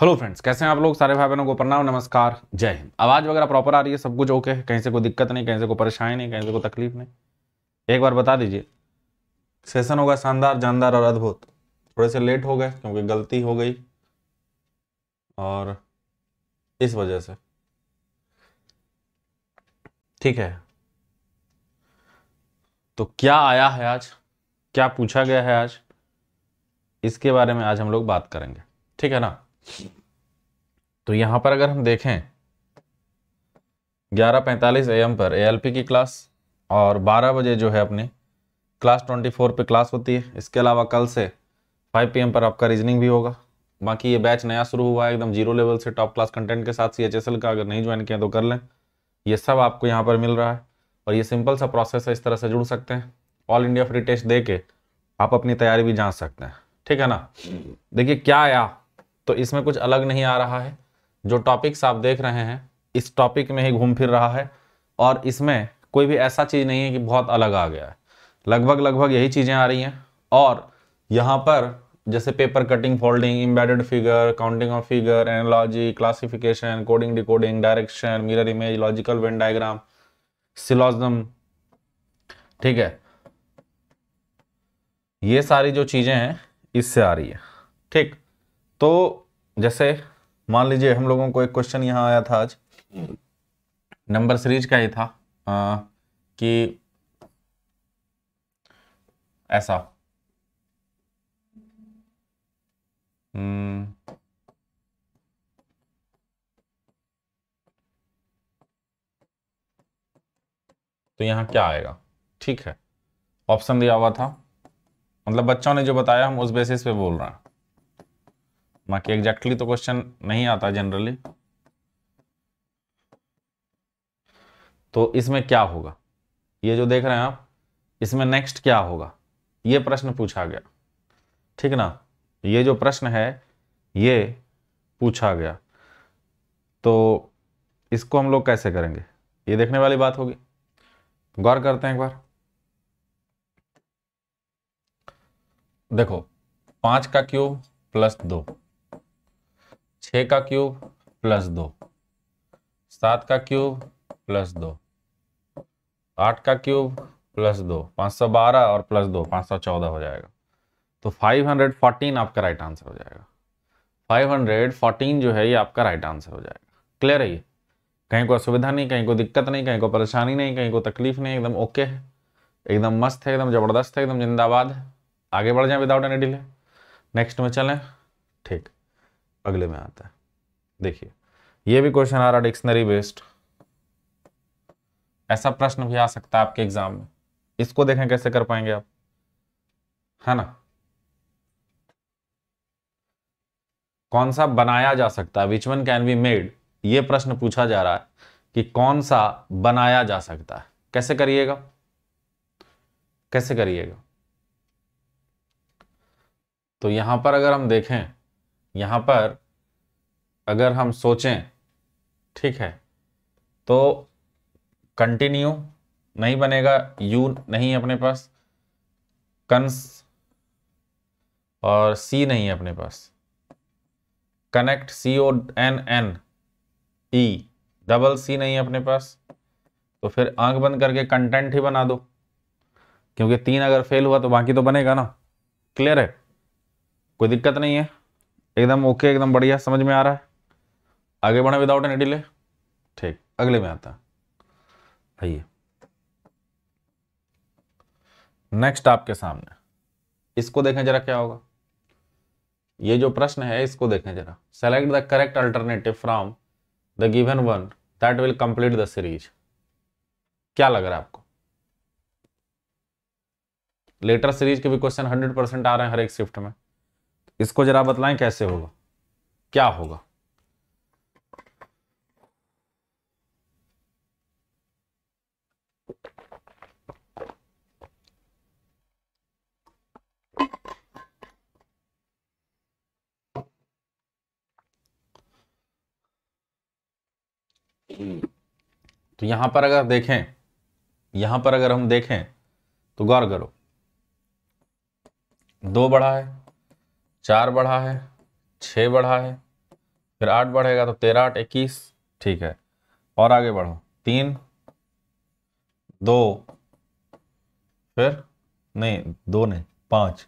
Hello friends कैसे हैं आप लोग सारे भाई बहनों को प्रणाम नमस्कार जय हिंद आवाज़ वगैरह प्रॉपर आ रही है सब कुछ ओके है कहीं से कोई दिक्कत नहीं कहीं से कोई परेशानी नहीं कहीं से कोई तकलीफ नहीं एक बार बता दीजिए सेशन होगा शानदार जानदार और अद्भुत थोड़े से लेट हो गए क्योंकि गलती हो गई और इस वजह से ठीक है तो क्या आया है आज क्या पूछा गया है आज इसके बारे में आज हम लोग बात करेंगे ठीक है ना तो यहाँ पर अगर हम देखें ग्यारह पैंतालीस एम पर एएलपी की क्लास और बारह बजे जो है अपनी क्लास ट्वेंटी फोर पर क्लास होती है इसके अलावा कल से फाइव पी पर आपका रीजनिंग भी होगा बाकी ये बैच नया शुरू हुआ है एकदम जीरो लेवल से टॉप क्लास कंटेंट के साथ सी एच एस एल का अगर नहीं ज्वाइन किया तो कर लें ये सब आपको यहाँ पर मिल रहा है और ये सिंपल सा प्रोसेस है इस तरह से जुड़ सकते हैं ऑल इंडिया फ्री टेस्ट दे के आप अपनी तैयारी भी जान सकते हैं ठीक है ना देखिए क्या आया तो इसमें कुछ अलग नहीं आ रहा है जो टॉपिक्स आप देख रहे हैं इस टॉपिक में ही घूम फिर रहा है और इसमें कोई भी ऐसा चीज़ नहीं है कि बहुत अलग आ गया है लगभग लगभग यही चीज़ें आ रही हैं और यहाँ पर जैसे paper cutting folding embedded figure counting of figure analogy classification coding decoding direction mirror image logical Venn diagram syllogism ठीक है ये सारी जो चीज़ें हैं इससे आ रही है ठीक तो जैसे मान लीजिए हम लोगों को एक क्वेश्चन यहाँ आया था आज नंबर सीरीज का ही था आ, कि ऐसा हम्म। तो यहां क्या आएगा ठीक है ऑप्शन दिया हुआ था मतलब बच्चों ने जो बताया हम उस बेसिस पे बोल रहे हैं बाकी एग्जैक्टली तो क्वेश्चन नहीं आता जनरली तो इसमें क्या होगा ये जो देख रहे हैं आप इसमें नेक्स्ट क्या होगा ये प्रश्न पूछा गया ठीक ना ये जो प्रश्न है ये पूछा गया तो इसको हम लोग कैसे करेंगे ये देखने वाली बात होगी गौर करते हैं एक बार देखो पांच का क्यूब प्लस दो छः का क्यूब प्लस दो सात का क्यूब प्लस दो आठ का क्यूब प्लस दो पाँच सौ बारह और प्लस दो पाँच सौ चौदह हो जाएगा तो फाइव हंड्रेड फोर्टीन आपका राइट आंसर हो जाएगा फाइव हंड्रेड फोर्टीन जो है ये आपका राइट आंसर हो जाएगा क्लियर है ये कहीं को असुविधा नहीं कहीं को दिक्कत नहीं कहीं को परेशानी नहीं कहीं को तकलीफ नहीं एकदम ओके है एकदम मस्त है एकदम ज़बरदस्त है एकदम जिंदाबाद है आगे बढ़ जाए विदाउट एनी डिले नेक्स्ट में चलें ठीक अगले में आता है देखिए ये भी क्वेश्चन आ रहा डिक्शनरी बेस्ड ऐसा प्रश्न भी आ सकता है आपके एग्जाम में इसको देखें कैसे कर पाएंगे आप है ना कौन सा बनाया जा सकता है which one can be made ये प्रश्न पूछा जा रहा है कि कौन सा बनाया जा सकता है कैसे करिएगा कैसे करिएगा तो यहां पर अगर हम देखें यहाँ पर अगर हम सोचें ठीक है तो कंटिन्यू नहीं बनेगा यू नहीं अपने पास कंस और सी नहीं है अपने पास connect C O N N E double C नहीं है अपने पास तो फिर आंख बंद करके कंटेंट ही बना दो क्योंकि तीन अगर फेल हुआ तो बाकी तो बनेगा ना क्लियर है कोई दिक्कत नहीं है एकदम ओके एकदम बढ़िया समझ में आ रहा है आगे बढ़ा विदाउट एनी डिले ठीक अगले में आता है नेक्स्ट आपके सामने इसको देखें जरा क्या होगा ये जो प्रश्न है इसको देखें जरा select the correct alternative from the given one that will complete the series क्या लग रहा है आपको लेटर सीरीज के भी क्वेश्चन हंड्रेड परसेंट आ रहे हैं हर एक शिफ्ट में इसको जरा बतलाएं कैसे होगा क्या होगा तो यहां पर अगर देखें यहां पर अगर हम देखें तो गौर करो दो बड़ा है चार बढ़ा है छः बढ़ा है फिर आठ बढ़ेगा तो तेरह आठ इक्कीस ठीक है और आगे बढ़ो तीन दो फिर नहीं दो नहीं पाँच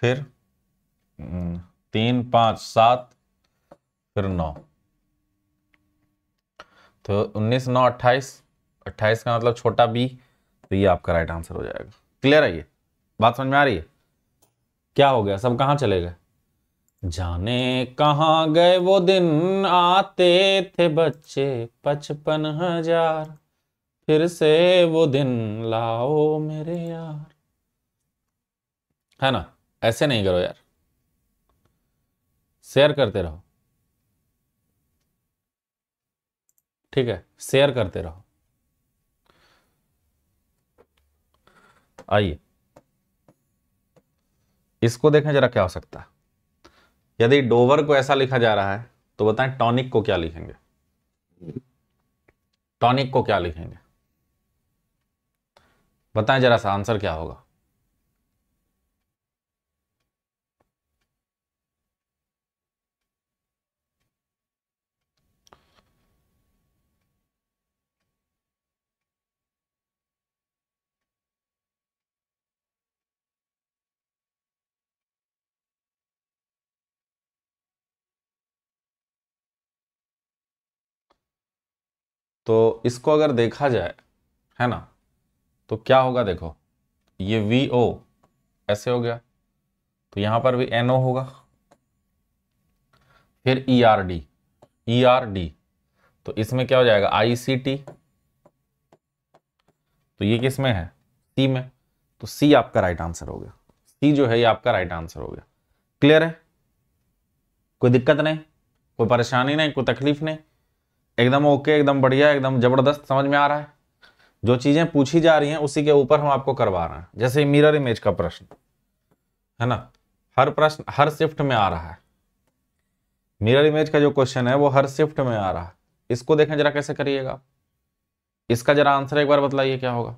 फिर हम्म, तीन पाँच सात फिर नौ तो उन्नीस नौ अट्ठाईस अट्ठाईस का मतलब छोटा बी तो ये आपका राइट आंसर हो जाएगा क्लियर है ये बात समझ में आ रही है क्या हो गया सब कहाँ चले गए जाने कहाँ गए वो दिन आते थे बच्चे पचपन हजार फिर से वो दिन लाओ मेरे यार है ना ऐसे नहीं करो यार शेयर करते रहो ठीक है शेयर करते रहो आइए इसको देखें जरा क्या हो सकता है यदि डोवर को ऐसा लिखा जा रहा है तो बताएं टॉनिक को क्या लिखेंगे टॉनिक को क्या लिखेंगे बताएं जरा सा आंसर क्या होगा तो इसको अगर देखा जाए है ना तो क्या होगा देखो ये वी ओ ऐसे हो गया तो यहां पर भी एन ओ होगा फिर E R D E R D तो इसमें क्या हो जाएगा आई सी टी तो ये किस में है सी में तो सी आपका राइट आंसर हो गया सी जो है ये आपका राइट आंसर हो गया क्लियर है कोई दिक्कत नहीं कोई परेशानी नहीं कोई तकलीफ नहीं एकदम ओके एकदम बढ़िया एकदम ज़बरदस्त समझ में आ रहा है जो चीज़ें पूछी जा रही हैं उसी के ऊपर हम आपको करवा रहे हैं जैसे मिरर इमेज का प्रश्न है ना हर प्रश्न हर शिफ्ट में आ रहा है मिरर इमेज का जो क्वेश्चन है वो हर शिफ्ट में आ रहा है इसको देखें जरा कैसे करिएगा इसका जरा आंसर एक बार बतलाइए क्या होगा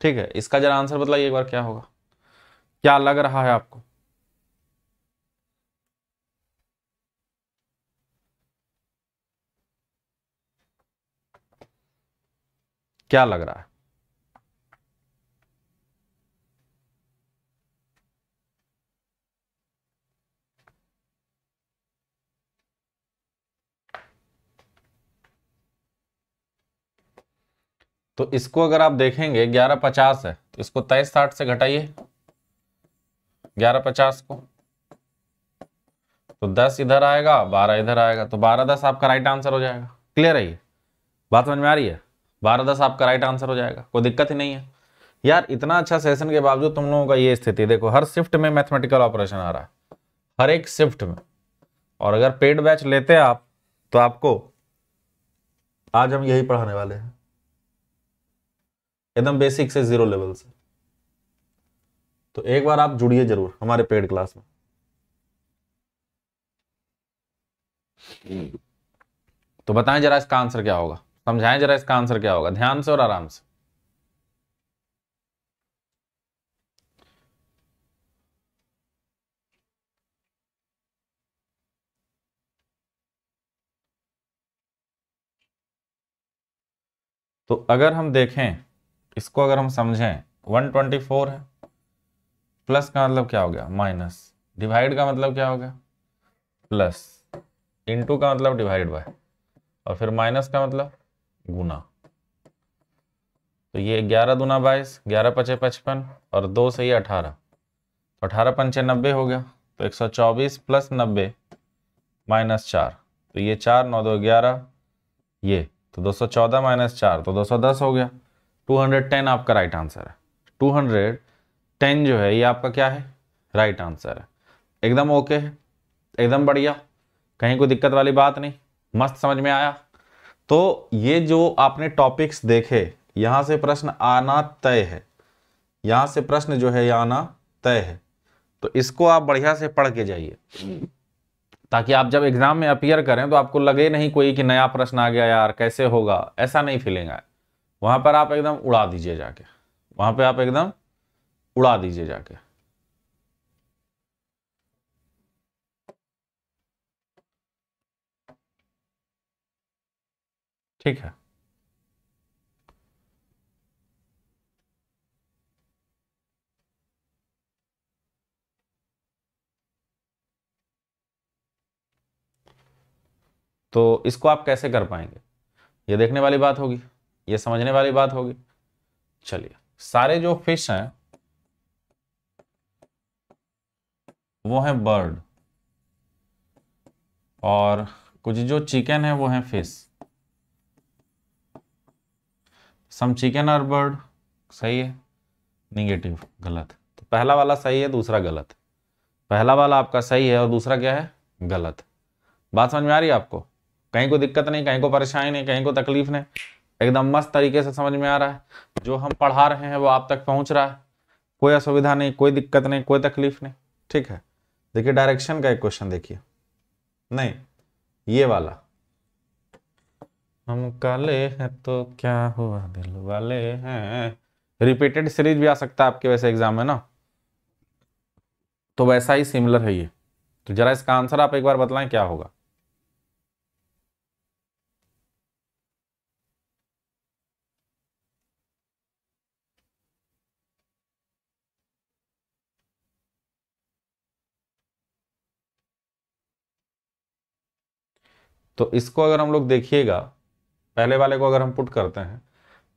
ठीक है इसका जरा आंसर बतलाइए एक बार क्या होगा क्या लग रहा है आपको क्या लग रहा है तो इसको अगर आप देखेंगे ग्यारह पचास है तो इसको तेईस साठ से घटाइए ग्यारह पचास को तो दस इधर आएगा बारह इधर आएगा तो बारह दस आपका राइट आंसर हो जाएगा क्लियर है ये बात समझ में आ रही है बारह दस आपका राइट आंसर हो जाएगा कोई दिक्कत ही नहीं है यार इतना अच्छा सेशन के बावजूद तुम लोगों का ये स्थिति देखो हर शिफ्ट में मैथमेटिकल ऑपरेशन आ रहा है हर एक शिफ्ट में और अगर पेड बैच लेते आप तो आपको आज हम यही पढ़ाने वाले हैं एकदम बेसिक से जीरो लेवल से तो एक बार आप जुड़िए जरूर हमारे पेड क्लास में तो बताएं जरा इसका आंसर क्या होगा समझाएं जरा इसका आंसर क्या होगा ध्यान से और आराम से तो अगर हम देखें इसको अगर हम समझें 124 है प्लस का मतलब क्या हो गया माइनस डिवाइड का मतलब क्या हो गया प्लस इनटू का मतलब डिवाइड बाय और फिर माइनस का मतलब गुना तो ये ग्यारह दुना बाईस ग्यारह पचे पचपन और दो से ही अठारह तो अठारह पंचे नब्बे हो गया तो एक सौ चौबीस प्लस नब्बे माइनस चार तो ये चार नौ दो ग्यारह ये तो दो सौ चौदह माइनस चार तो दो सौ दस हो गया टू हंड्रेड टेन आपका राइट आंसर है टू हंड्रेड टेन जो है ये आपका क्या है राइट आंसर है एकदम ओके है एकदम बढ़िया कहीं कोई दिक्कत वाली बात नहीं मस्त समझ में आया तो ये जो आपने टॉपिक्स देखे यहाँ से प्रश्न आना तय है यहाँ से प्रश्न जो है आना तय है तो इसको आप बढ़िया से पढ़ के जाइए ताकि आप जब एग्जाम में अपियर करें तो आपको लगे नहीं कोई कि नया प्रश्न आ गया यार कैसे होगा ऐसा नहीं फीलिंग आए वहाँ पर आप एकदम उड़ा दीजिए जाके वहाँ पर आप एकदम उड़ा दीजिए जाके ठीक है तो इसको आप कैसे कर पाएंगे ये देखने वाली बात होगी ये समझने वाली बात होगी चलिए सारे जो फिश हैं वो हैं बर्ड और कुछ जो चिकन है वो हैं फिश सम चिकन और बर्ड सही है निगेटिव गलत तो पहला वाला सही है दूसरा गलत पहला वाला आपका सही है और दूसरा क्या है गलत बात समझ में आ रही है आपको कहीं को दिक्कत नहीं कहीं को परेशानी नहीं कहीं को तकलीफ नहीं एकदम मस्त तरीके से समझ में आ रहा है जो हम पढ़ा रहे हैं वो आप तक पहुंच रहा है कोई असुविधा नहीं कोई दिक्कत नहीं कोई तकलीफ नहीं ठीक है देखिए डायरेक्शन का एक क्वेश्चन देखिए नहीं ये वाला हम काले हैं तो क्या हुआ दिल वाले हैं रिपीटेड सीरीज भी आ सकता है आपके वैसे एग्जाम में ना तो वैसा ही सिमिलर है ये तो जरा इसका आंसर आप एक बार बतलाएं क्या होगा तो इसको अगर हम लोग देखिएगा पहले वाले को अगर हम पुट करते हैं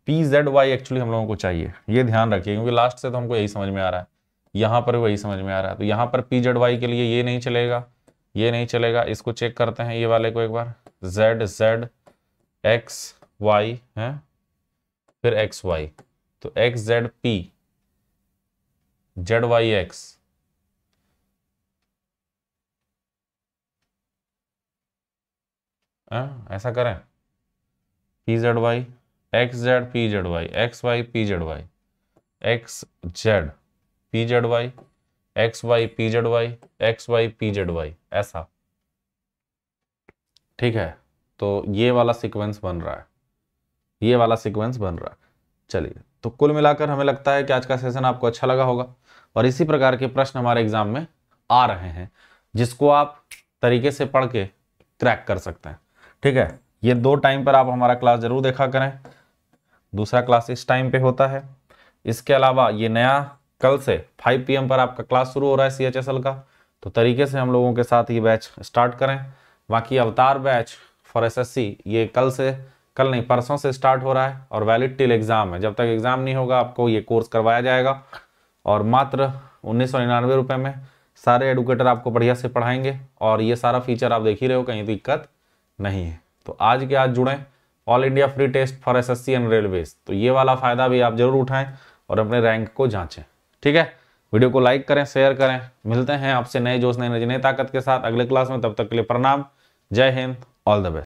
पी जेड वाई एक्चुअली हम लोगों को चाहिए ये ध्यान रखिए क्योंकि लास्ट से तो हमको यही समझ में आ रहा है यहाँ पर वही समझ में आ रहा है तो यहाँ पर पी जेड वाई के लिए ये नहीं चलेगा ये नहीं चलेगा इसको चेक करते हैं ये वाले को एक बार जेड जेड एक्स वाई है फिर एक्स वाई तो X Z P Z Y X ऐसा करें P Z Y X Z P Z Y X Y P Z Y X Z P Z Y X Y P Z Y X Y P Z Y ऐसा ठीक है तो ये वाला sequence बन रहा है ये वाला सीक्वेंस बन रहा है चलिए तो कुल मिलाकर हमें लगता है कि आज का सेशन आपको अच्छा लगा होगा और इसी प्रकार के प्रश्न हमारे एग्जाम में आ रहे हैं जिसको आप तरीके से पढ़ के क्रैक कर सकते हैं ठीक है ये दो टाइम पर आप हमारा क्लास ज़रूर देखा करें दूसरा क्लास इस टाइम पे होता है इसके अलावा ये नया कल से 5 पीएम पर आपका क्लास शुरू हो रहा है सीएचएसएल का तो तरीके से हम लोगों के साथ ये बैच स्टार्ट करें बाकी अवतार बैच फॉर एसएससी ये कल से कल नहीं परसों से स्टार्ट हो रहा है और वैलिड टिल एग्ज़ाम है जब तक एग्ज़ाम नहीं होगा आपको ये कोर्स करवाया जाएगा और मात्र उन्नीस सौ निन्यानवे रुपये में सारे एडुकेटर आपको बढ़िया से पढ़ाएंगे और ये सारा फीचर आप देख ही रहे हो कहीं दिक्कत नहीं है तो आज के आज जुड़ें all India free test for SSC and railways तो ये वाला फ़ायदा भी आप जरूर उठाएं और अपने रैंक को जांचें ठीक है वीडियो को लाइक करें शेयर करें मिलते हैं आपसे नए जोश नए नई ताकत के साथ अगले क्लास में तब तक के लिए प्रणाम जय हिंद ऑल द बेस्ट